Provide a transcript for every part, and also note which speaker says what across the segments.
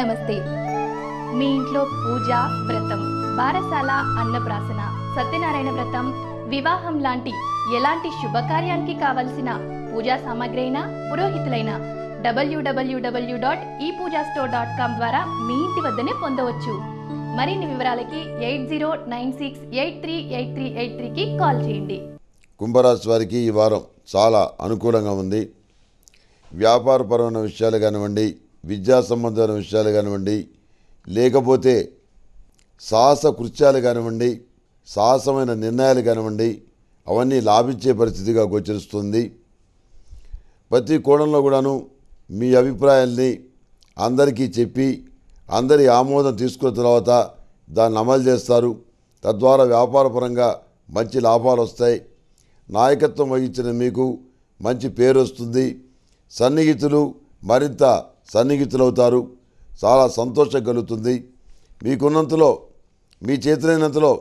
Speaker 1: నమస్తే మీ ఇంట్లో పూజ వ్రతం బారసాల అన్నప్రాసన సత్యనారాయణ వ్రతం వివాహం లాంటి ఎలాంటి శుభకార్యానికి కావలసిన పూజా సామాగ్రి అయినా పురోహితులైన డబ్ల్యూడబ్ల్యూడబ్ల్యూ డాట్ ఈ పూజా స్టోర్ డాట్ కామ్ ద్వారా మీ ఇంటి వద్దనే పొందవచ్చు మరిన్ని వివరాలకి eight zero nine six eight three eight three eight త్రీకి కాల్ చేయండి కుంభరాశి వారికి ఈ వారం చాలా అనుకూలంగా ఉంది వ్యాపారపరమైన విషయాలు కానివ్వండి విద్యా సంబంధమైన విషయాలు కానివ్వండి లేకపోతే సాహస కృత్యాలు కానివ్వండి సాహసమైన నిర్ణయాలు కానివ్వండి అవన్నీ లాభించే పరిస్థితిగా గోచరిస్తుంది ప్రతి కోణంలో కూడాను మీ అభిప్రాయాల్ని అందరికీ చెప్పి అందరి ఆమోదం తీసుకున్న తర్వాత దాన్ని అమలు చేస్తారు తద్వారా వ్యాపారపరంగా మంచి లాభాలు వస్తాయి నాయకత్వం వహించిన మీకు మంచి పేరు వస్తుంది సన్నిహితులు మరింత సన్నిహితులవుతారు చాలా సంతోషం కలుగుతుంది మీకున్నంతలో మీ చేతులైనంతలో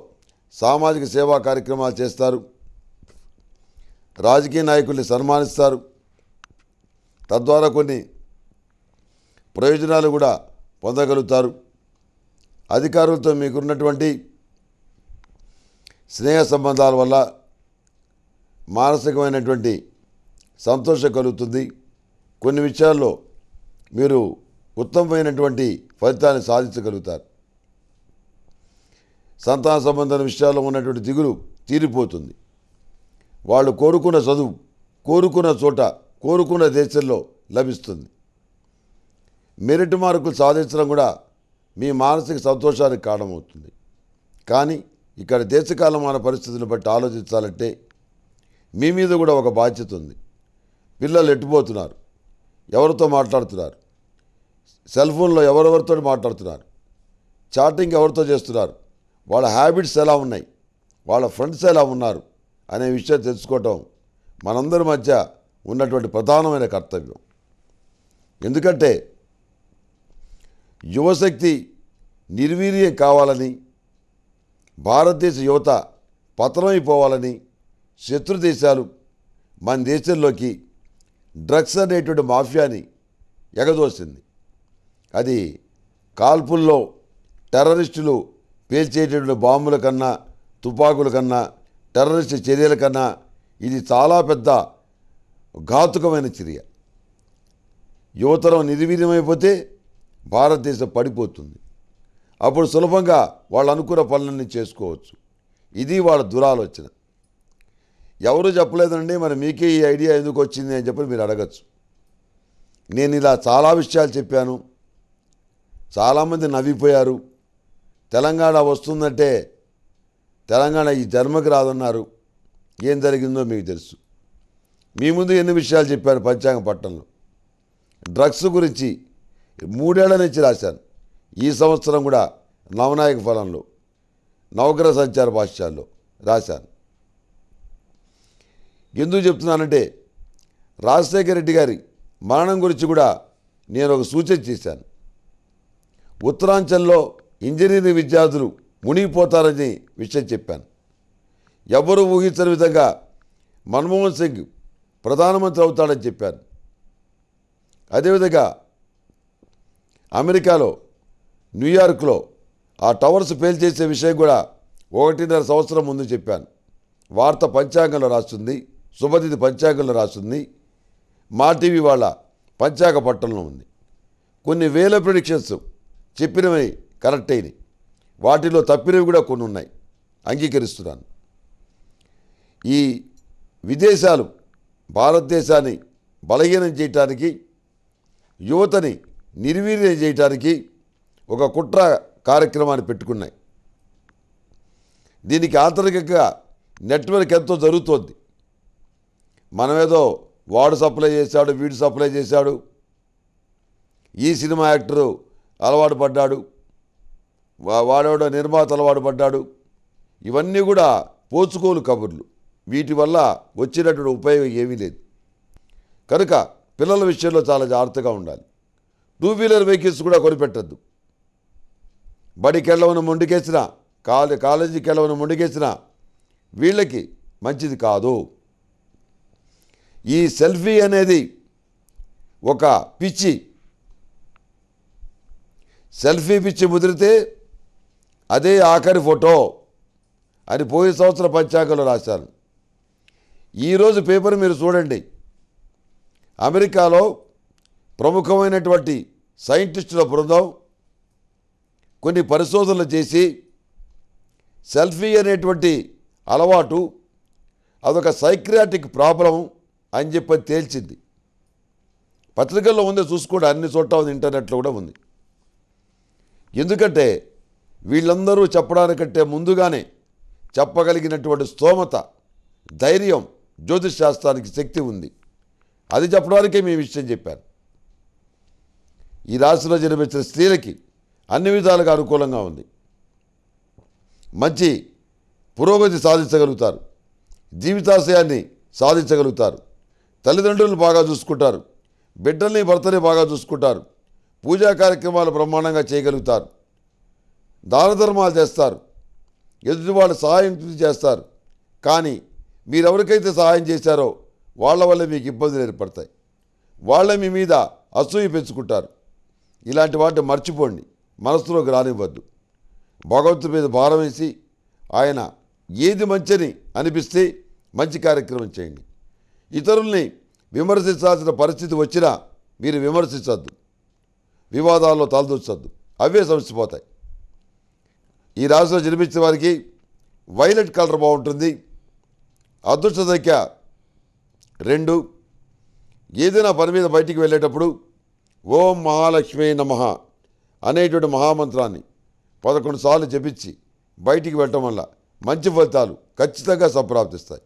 Speaker 1: సామాజిక సేవా కార్యక్రమాలు చేస్తారు రాజకీయ నాయకుల్ని సన్మానిస్తారు తద్వారా కొన్ని ప్రయోజనాలు కూడా పొందగలుగుతారు అధికారులతో మీకున్నటువంటి స్నేహ సంబంధాల వల్ల మానసికమైనటువంటి సంతోషం కలుగుతుంది కొన్ని విషయాల్లో మీరు ఉత్తమమైనటువంటి ఫలితాన్ని సాధించగలుగుతారు సంతాన సంబంధమైన విషయాల్లో ఉన్నటువంటి దిగులు తీరిపోతుంది వాళ్ళు కోరుకున్న చదువు కోరుకున్న చోట కోరుకున్న దేశంలో లభిస్తుంది మెరిట్ మార్కులు సాధించడం కూడా మీ మానసిక సంతోషానికి కారణమవుతుంది కానీ ఇక్కడ దేశకాలమైన పరిస్థితులను బట్టి ఆలోచించాలంటే మీ మీద కూడా ఒక బాధ్యత ఉంది పిల్లలు ఎట్టుపోతున్నారు ఎవరితో మాట్లాడుతున్నారు సెల్ ఫోన్లో ఎవరెవరితో మాట్లాడుతున్నారు చాటింగ్ ఎవరితో చేస్తున్నారు వాళ్ళ హ్యాబిట్స్ ఎలా ఉన్నాయి వాళ్ళ ఫ్రెండ్స్ ఎలా ఉన్నారు అనే విషయం తెలుసుకోవటం మనందరి మధ్య ఉన్నటువంటి ప్రధానమైన కర్తవ్యం ఎందుకంటే యువశక్తి నిర్వీర్యం కావాలని భారతదేశ యువత పతనమైపోవాలని శత్రు దేశాలు మన దేశంలోకి డ్రగ్స్ అనేటువంటి మాఫియాని ఎగదోసింది అది కాల్పుల్లో టెర్రరిస్టులు పేల్చేటటువంటి బాంబుల కన్నా తుపాకుల కన్నా టెర్రరిస్ట్ చర్యల కన్నా ఇది చాలా పెద్ద ఘాతుకమైన చర్య యువతరం నిర్వీర్యమైపోతే భారతదేశం పడిపోతుంది అప్పుడు సులభంగా వాళ్ళు అనుకున్న పనులన్నీ చేసుకోవచ్చు ఇది వాళ్ళ దురాలోచన ఎవరు చెప్పలేదండి మరి మీకే ఈ ఐడియా ఎందుకు వచ్చింది అని చెప్పి మీరు అడగచ్చు నేను ఇలా చాలా విషయాలు చెప్పాను చాలామంది నవ్విపోయారు తెలంగాణ వస్తుందంటే తెలంగాణ ఈ జన్మకి రాదన్నారు ఏం జరిగిందో మీకు తెలుసు మీ ముందు ఎన్ని విషయాలు చెప్పారు పంచాంగ పట్టణంలో డ్రగ్స్ గురించి మూడేళ్ల నుంచి రాశాను ఈ సంవత్సరం కూడా నవనాయక ఫలంలో నవగ్రహ సంచార భాష్యాల్లో రాశాను ఎందుకు చెప్తున్నానంటే రాజశేఖర రెడ్డి గారి మరణం గురించి కూడా నేను ఒక సూచన చేశాను ఉత్తరాంచల్లో ఇంజనీరింగ్ విద్యార్థులు మునిగిపోతారని విషయం చెప్పాను ఎవరు ఊహించని విధంగా మన్మోహన్ సింగ్ ప్రధానమంత్రి అవుతాడని చెప్పాను అదేవిధంగా అమెరికాలో న్యూయార్క్లో ఆ టవర్స్ ఫెయిల్ చేసే విషయం కూడా ఒకటిన్నర సంవత్సరం ముందు చెప్పాను వార్త పంచాంగంలో రాస్తుంది శుభతిథి పంచాంగంలో రాస్తుంది మా టీవీ వాళ్ళ పంచాంగ పట్టణంలో ఉంది కొన్ని వేల ప్రొడిక్షన్స్ చెప్పినవి కరెక్ట్ అయినవి వాటిలో తప్పినవి కూడా కొన్ని ఉన్నాయి అంగీకరిస్తున్నాను ఈ విదేశాలు భారతదేశాన్ని బలహీనం చేయటానికి యువతని నిర్వీర్యం చేయటానికి ఒక కుట్ర కార్యక్రమాన్ని పెట్టుకున్నాయి దీనికి ఆంతరికంగా నెట్వర్క్ ఎంతో జరుగుతోంది మనమేదో వాడు సప్లై చేశాడు వీడు సప్లై చేశాడు ఈ సినిమా యాక్టరు అలవాటు పడ్డాడు వాడేవాడో నిర్మాత అలవాటు పడ్డాడు ఇవన్నీ కూడా పోచుకోలు కబుర్లు వీటి వల్ల వచ్చినటువంటి ఉపయోగం ఏమీ లేదు కనుక పిల్లల విషయంలో చాలా జాగ్రత్తగా ఉండాలి టూ వీలర్ వెహికల్స్ కూడా కొనిపెట్టద్దు బడికి వెళ్ళవని ముందుకేసిన కాలే కాలేజీకి వెళ్ళవని ముందుకేసిన వీళ్ళకి మంచిది కాదు ఈ సెల్ఫీ అనేది ఒక పిచ్చి సెల్ఫీ పిచ్చి ముదిరితే అదే ఆఖరి ఫోటో అని పోయిన సంవత్సరం పంచాంగంలో రాశాను ఈరోజు పేపర్ మీరు చూడండి అమెరికాలో ప్రముఖమైనటువంటి సైంటిస్టుల బృందం కొన్ని పరిశోధనలు చేసి సెల్ఫీ అనేటువంటి అలవాటు అదొక సైక్రియాటిక్ ప్రాబ్లం అని చెప్పి తేల్చింది పత్రికల్లో ఉంది చూసుకోండి అన్ని చోట్ల ఉంది ఇంటర్నెట్లో కూడా ఉంది ఎందుకంటే వీళ్ళందరూ చెప్పడానికంటే ముందుగానే చెప్పగలిగినటువంటి స్తోమత ధైర్యం జ్యోతిష్ శాస్త్రానికి శక్తి ఉంది అది చెప్పడానికే మేము విషయం చెప్పాను ఈ రాశిలో జన్మించిన స్త్రీలకి అన్ని విధాలుగా అనుకూలంగా ఉంది మంచి పురోగతి సాధించగలుగుతారు జీవితాశయాన్ని సాధించగలుగుతారు తల్లిదండ్రులు బాగా చూసుకుంటారు బిడ్డల్ని భర్తని బాగా చూసుకుంటారు పూజా కార్యక్రమాలు బ్రహ్మాండంగా చేయగలుగుతారు దాన ధర్మాలు చేస్తారు వాళ్ళు సహాయం చేస్తారు కానీ మీరెవరికైతే సహాయం చేశారో వాళ్ళ వల్ల మీకు ఇబ్బందులు ఏర్పడతాయి వాళ్ళ మీ మీద అసూయ పెంచుకుంటారు ఇలాంటి వాటిని మర్చిపోండి మనసులోకి రానివ్వద్దు భగవంతు మీద భారం వేసి ఆయన ఏది మంచిని అనిపిస్తే మంచి కార్యక్రమం చేయండి ఇతరుల్ని విమర్శించాల్సిన పరిస్థితి వచ్చినా మీరు విమర్శించద్దు వివాదాల్లో తలదూచొద్దు అవే సమస్యపోతాయి ఈ రాశిలో జన్మించిన వారికి వైలెట్ కలర్ బాగుంటుంది అదృష్ట సంఖ్య రెండు ఏదైనా పని మీద బయటికి వెళ్ళేటప్పుడు ఓం మహాలక్ష్మి నమ అనేటువంటి మహామంత్రాన్ని పదకొండు సార్లు జపించి బయటికి వెళ్ళటం వల్ల మంచి ఫలితాలు ఖచ్చితంగా సంప్రాప్తిస్తాయి